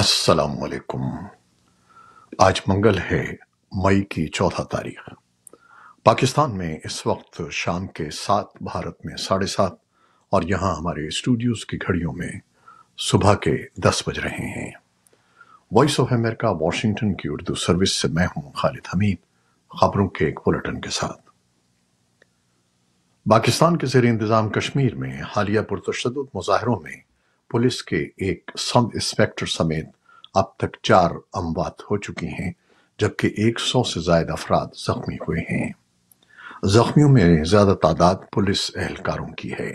السلام علیکم آج منگل ہے مئی کی چودہ تاریخ پاکستان میں اس وقت شام کے سات بھارت میں ساڑھے سات اور یہاں ہمارے اسٹوڈیوز کی گھڑیوں میں صبح کے دس بج رہے ہیں وائس آف امریکہ واشنگٹن کی اردو سروس سے میں ہوں خالد حمید خبروں کے ایک بلٹن کے ساتھ پاکستان کے زیر انتظام کشمیر میں حالیہ پرتشدد مظاہروں میں پولیس کے ایک سب انسپیکٹر سمیت اب تک چار اموات ہو چکی ہیں جبکہ ایک سو سے زائد افراد زخمی ہوئے ہیں زخمیوں میں زیادہ تعداد پولیس اہلکاروں کی ہے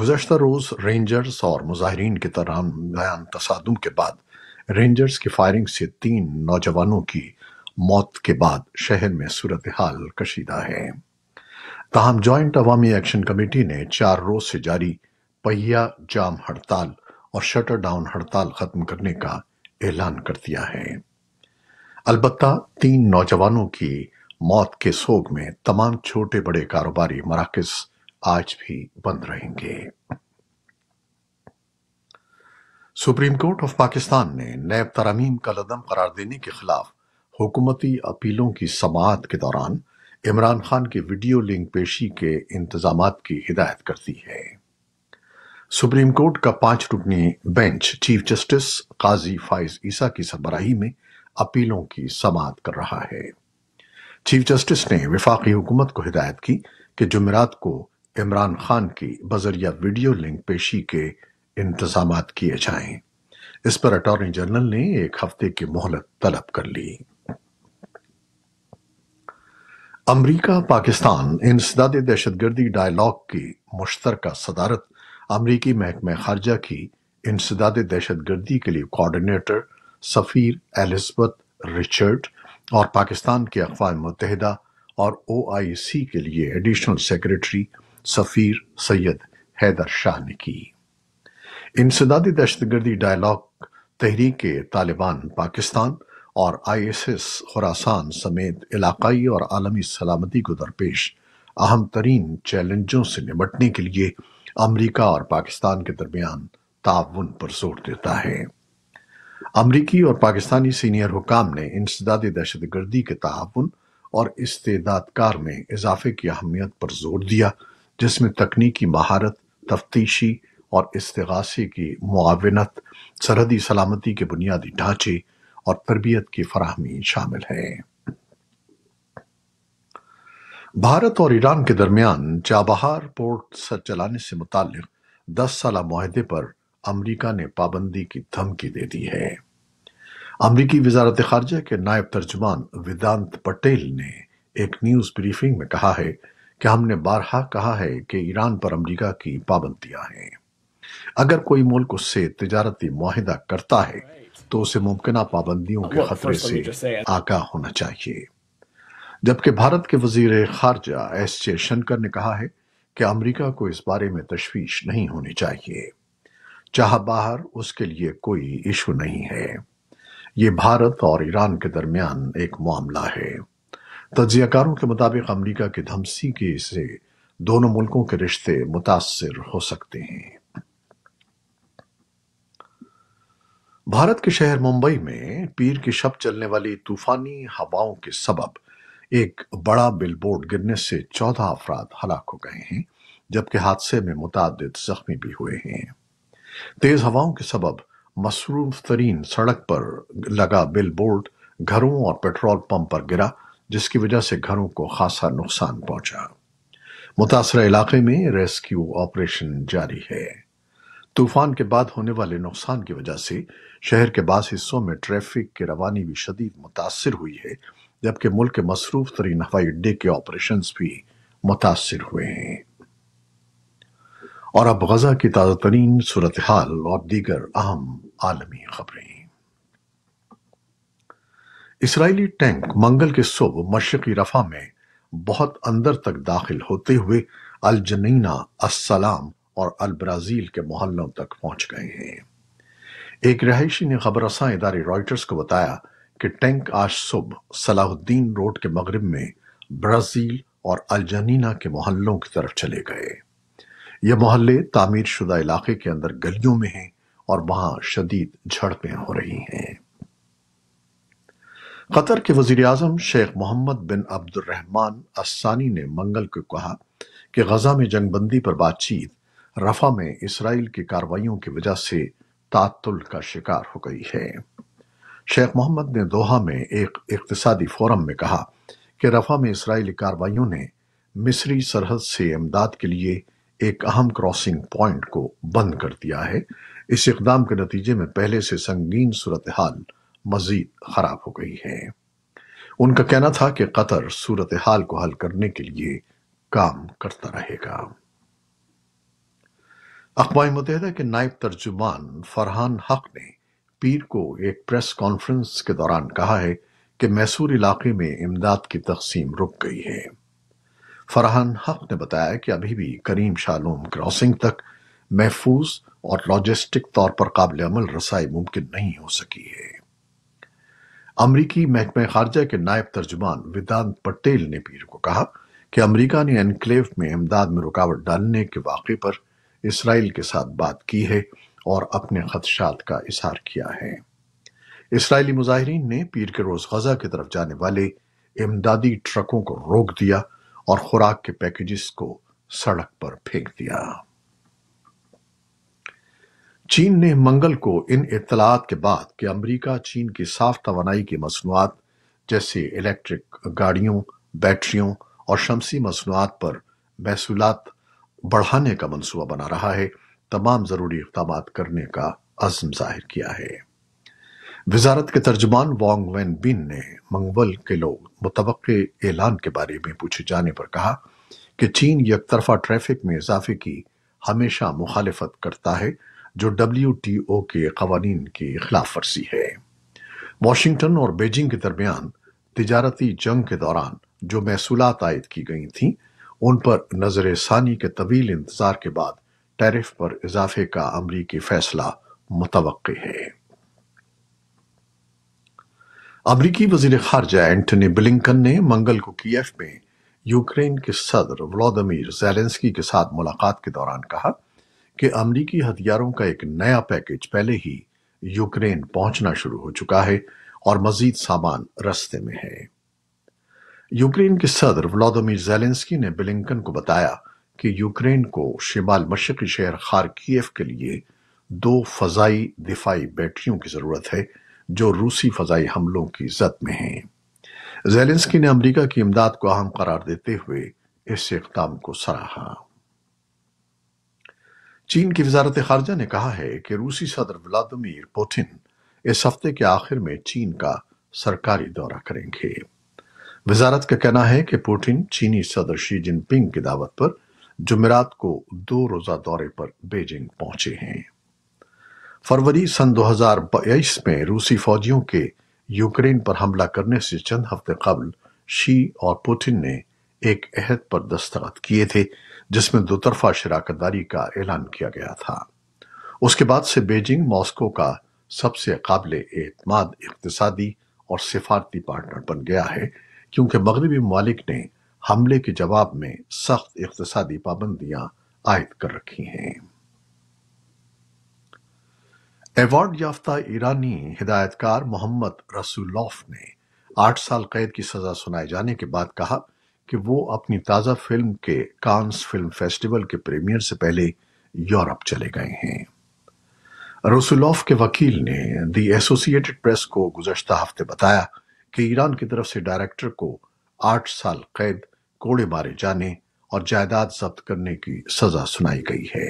گزشتہ روز رینجرز اور مظاہرین کے طرح بیان تصادم کے بعد رینجرز کی فائرنگ سے تین نوجوانوں کی موت کے بعد شہر میں صورتحال کشیدہ ہے تاہم جوائنٹ عوامی ایکشن کمیٹی نے چار روز سے جاری پہیہ جام ہڑتال اور شٹر ڈاؤن ہڑتال ختم کرنے کا اعلان کر دیا ہے البتہ تین نوجوانوں کی موت کے سوگ میں تمام چھوٹے بڑے کاروباری مراکز آج بھی بند رہیں گے سپریم کورٹ آف پاکستان نے نیب ترامیم کا لدم قرار دینے کے خلاف حکومتی اپیلوں کی سماعت کے دوران عمران خان کی ویڈیو لنک پیشی کے انتظامات کی ہدایت کر دی ہے سپریم کورٹ کا پانچ رکنی بینچ چیف جسٹس قاضی فائز عیسیٰ کی سربراہی میں اپیلوں کی سماعت کر رہا ہے چیف جسٹس نے وفاقی حکومت کو ہدایت کی کہ جمعرات کو عمران خان کی بذریعہ ویڈیو لنک پیشی کے انتظامات کیے جائیں اس پر اٹارنی جنرل نے ایک ہفتے کی مہلت طلب کر لی امریکہ پاکستان انسداد دہشت گردی ڈائیلاگ کی مشترکہ صدارت امریکی محکمہ خارجہ کی انسداد دہشت گردی کے لیے کوارڈینیٹر سفیر الزبتھ رچرڈ اور پاکستان کے اقوام متحدہ اور او آئی سی کے لیے ایڈیشنل سیکرٹری سفیر سید حیدر شاہ نے کی انسداد دہشت گردی ڈائلاگ تحریک طالبان پاکستان اور آئی ایس ایس خوراسان سمیت علاقائی اور عالمی سلامتی کو درپیش اہم ترین چیلنجوں سے نمٹنے کے لیے امریکہ اور پاکستان کے درمیان تعاون پر زور دیتا ہے امریکی اور پاکستانی سینئر حکام نے انسداد دہشت گردی کے تعاون اور استعداد کار میں اضافے کی اہمیت پر زور دیا جس میں تکنیکی مہارت تفتیشی اور استغاثے کی معاونت سرحدی سلامتی کے بنیادی ڈھانچے اور تربیت کی فراہمی شامل ہے بھارت اور ایران کے درمیان چابہار پورٹ سر چلانے سے متعلق دس سالہ معاہدے پر امریکہ نے پابندی کی دھمکی دے دی ہے امریکی وزارت خارجہ کے نائب ترجمان ویدانت پٹیل نے ایک نیوز بریفنگ میں کہا ہے کہ ہم نے بارہا کہا ہے کہ ایران پر امریکہ کی پابندیاں ہیں اگر کوئی ملک اس سے تجارتی معاہدہ کرتا ہے تو اسے ممکنہ پابندیوں کے خطرے سے آگاہ ہونا چاہیے جبکہ بھارت کے وزیر خارجہ ایس جے شنکر نے کہا ہے کہ امریکہ کو اس بارے میں تشویش نہیں ہونی چاہیے چاہ باہر اس کے لیے کوئی ایشو نہیں ہے یہ بھارت اور ایران کے درمیان ایک معاملہ ہے تجزیہ کاروں کے مطابق امریکہ کی دھمسی کے اسے دونوں ملکوں کے رشتے متاثر ہو سکتے ہیں بھارت کے شہر ممبئی میں پیر کی شب چلنے والی طوفانی ہواؤں کے سبب ایک بڑا بل بورڈ گرنے سے چودہ افراد ہلاک ہو گئے ہیں جبکہ حادثے میں متعدد زخمی بھی ہوئے ہیں تیز کے سبب مصروف ترین سڑک پر لگا بل بورڈ گھروں اور پیٹرول پمپ پر گرا جس کی وجہ سے گھروں کو خاصا نقصان پہنچا متاثرہ علاقے میں ریسکیو آپریشن جاری ہے طوفان کے بعد ہونے والے نقصان کی وجہ سے شہر کے بعض حصوں میں ٹریفک کی روانی بھی شدید متاثر ہوئی ہے جبکہ ملک کے مصروف ترین ہوائی اڈے کے آپریشنز بھی متاثر ہوئے ہیں اور اب غزہ کی تازہ ترین صورتحال اور دیگر اہم عالمی خبریں اسرائیلی ٹینک منگل کے صبح مشرقی رفع میں بہت اندر تک داخل ہوتے ہوئے الجنینہ السلام اور البرازیل کے محلوں تک پہنچ گئے ہیں ایک رہائشی نے خبر رساں ادارے رائٹرز کو بتایا کہ ٹینک آج صبح صلاح الدین روڈ کے مغرب میں برازیل اور الجنینا کے محلوں کی طرف چلے گئے یہ محلے تعمیر شدہ علاقے کے اندر گلیوں میں ہیں اور وہاں شدید جھڑپیں ہو رہی ہیں قطر کے وزیر اعظم شیخ محمد بن عبد الرحمن اسانی نے منگل کو کہا کہ غزہ میں جنگ بندی پر بات چیت رفع میں اسرائیل کی کارروائیوں کی وجہ سے تعطل کا شکار ہو گئی ہے شیخ محمد نے دوحہ میں ایک اقتصادی فورم میں کہا کہ رفع میں اسرائیلی کاروائیوں نے مصری سرحد سے امداد کے لیے ایک اہم کراسنگ پوائنٹ کو بند کر دیا ہے اس اقدام کے نتیجے میں پہلے سے سنگین صورتحال مزید خراب ہو گئی ہے ان کا کہنا تھا کہ قطر صورتحال کو حل کرنے کے لیے کام کرتا رہے گا اقوام متحدہ کے نائب ترجمان فرحان حق نے پیر کو ایک پریس کانفرنس کے دوران کہا ہے کہ میسور علاقے میں امداد کی تقسیم رک گئی ہے فرحان حق نے بتایا کہ ابھی بھی کریم شالوم کراسنگ تک محفوظ اور لاجسٹک طور پر قابل عمل رسائی ممکن نہیں ہو سکی ہے امریکی محکمہ خارجہ کے نائب ترجمان ویدانت پٹیل نے پیر کو کہا کہ امریکہ نے انکلیو میں امداد میں رکاوٹ ڈالنے کے واقعے پر اسرائیل کے ساتھ بات کی ہے اور اپنے خدشات کا اظہار کیا ہے اسرائیلی مظاہرین نے پیر کے روز غزہ کی طرف جانے والے امدادی ٹرکوں کو روک دیا اور خوراک کے پیکجز کو سڑک پر پھینک دیا چین نے منگل کو ان اطلاعات کے بعد کہ امریکہ چین کی صاف توانائی کی مصنوعات جیسے الیکٹرک گاڑیوں بیٹریوں اور شمسی مصنوعات پر محصولات بڑھانے کا منصوبہ بنا رہا ہے تمام ضروری اقدامات کرنے کا عزم ظاہر کیا ہے وزارت کے ترجمان وانگ وین بین نے منگول کے لوگ متوقع اعلان کے بارے میں پوچھے جانے پر کہا کہ چین یک طرفہ ٹریفک میں اضافے کی ہمیشہ مخالفت کرتا ہے جو ڈبلیو ٹی او کے قوانین کی خلاف ورزی ہے واشنگٹن اور بیجنگ کے درمیان تجارتی جنگ کے دوران جو محصولات عائد کی گئی تھیں ان پر نظر ثانی کے طویل انتظار کے بعد ٹیرف پر اضافے کا امریکی فیصلہ متوقع ہے امریکی وزیر خارجہ اینٹنی بلنکن نے منگل کو کی ایف میں یوکرین کے صدر ولادمیر زیلنسکی کے ساتھ ملاقات کے دوران کہا کہ امریکی ہتھیاروں کا ایک نیا پیکج پہلے ہی یوکرین پہنچنا شروع ہو چکا ہے اور مزید سامان رستے میں ہے یوکرین کے صدر ولادمیر زیلنسکی نے بلنکن کو بتایا کہ یوکرین کو شمال مشرقی شہر خارکیف کے لیے دو فضائی دفاعی بیٹریوں کی ضرورت ہے جو روسی فضائی حملوں کی زد میں ہیں زیلنسکی نے امریکہ کی امداد کو اہم قرار دیتے ہوئے اس اقدام کو سراہا چین کی وزارت خارجہ نے کہا ہے کہ روسی صدر ولادمیر پوٹن اس ہفتے کے آخر میں چین کا سرکاری دورہ کریں گے وزارت کا کہنا ہے کہ پوٹن چینی صدر شی جن پنگ کی دعوت پر جمعرات کو دو روزہ دورے پر بیجنگ پہنچے ہیں فروری سن دو ہزار بائیس میں روسی فوجیوں کے یوکرین پر حملہ کرنے سے چند ہفتے قبل شی اور پوٹن نے ایک عہد پر دستخط کیے تھے جس میں دو طرفہ شراکت داری کا اعلان کیا گیا تھا اس کے بعد سے بیجنگ ماسکو کا سب سے قابل اعتماد اقتصادی اور سفارتی پارٹنر بن گیا ہے کیونکہ مغربی ممالک نے حملے کے جواب میں سخت اقتصادی پابندیاں عائد کر رکھی ہیں ایوارڈ یافتہ ایرانی ہدایت کار محمد رسولوف نے آٹھ سال قید کی سزا سنائے جانے کے بعد کہا کہ وہ اپنی تازہ فلم کے کانس فلم فیسٹیول کے پریمیئر سے پہلے یورپ چلے گئے ہیں رسولوف کے وکیل نے دی ایسوسیٹڈ پریس کو گزشتہ ہفتے بتایا کہ ایران کی طرف سے ڈائریکٹر کو آٹھ سال قید کوڑے مارے جانے اور جائیداد ضبط کرنے کی سزا سنائی گئی ہے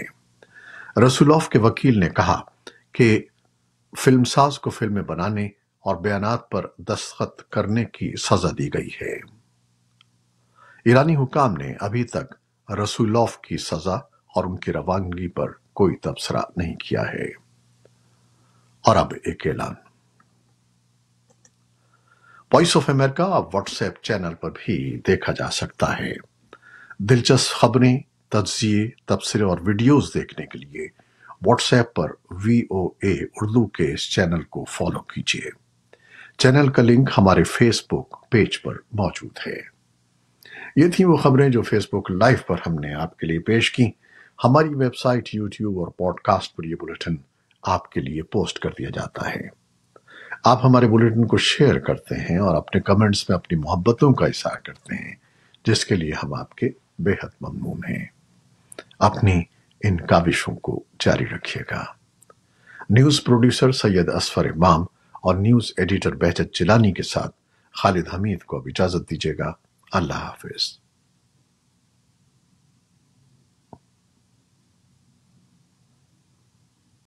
رسولوف کے وکیل نے کہا کہ فلم ساز کو فلمیں بنانے اور بیانات پر دستخط کرنے کی سزا دی گئی ہے ایرانی حکام نے ابھی تک رسولوف کی سزا اور ان کی روانگی پر کوئی تبصرہ نہیں کیا ہے اور اب ایک اعلان Voice of America WhatsApp channel پر بھی دیکھا جا سکتا ہے دلچسپ خبریں تجزیے تبصرے اور ویڈیوز دیکھنے کے لیے واٹس ایپ پر وی او اے اردو کے اس چینل کو فالو کیجیے چینل کا لنک ہمارے فیس بک پیج پر موجود ہے یہ تھیں وہ خبریں جو فیس بک لائف پر ہم نے آپ کے لیے پیش کی ہماری ویب سائٹ یوٹیوب اور پوڈ کاسٹ پر یہ بلٹن آپ کے لیے پوسٹ کر دیا جاتا ہے آپ ہمارے بلیٹن کو شیئر کرتے ہیں اور اپنے کمنٹس میں اپنی محبتوں کا اظہار کرتے ہیں جس کے لیے ہم آپ کے بے حد ممنون ہیں اپنی ان کو جاری رکھیے گا نیوز پروڈیوسر سید اسفر امام اور نیوز ایڈیٹر بہجت چلانی کے ساتھ خالد حمید کو اب اجازت دیجیے گا اللہ حافظ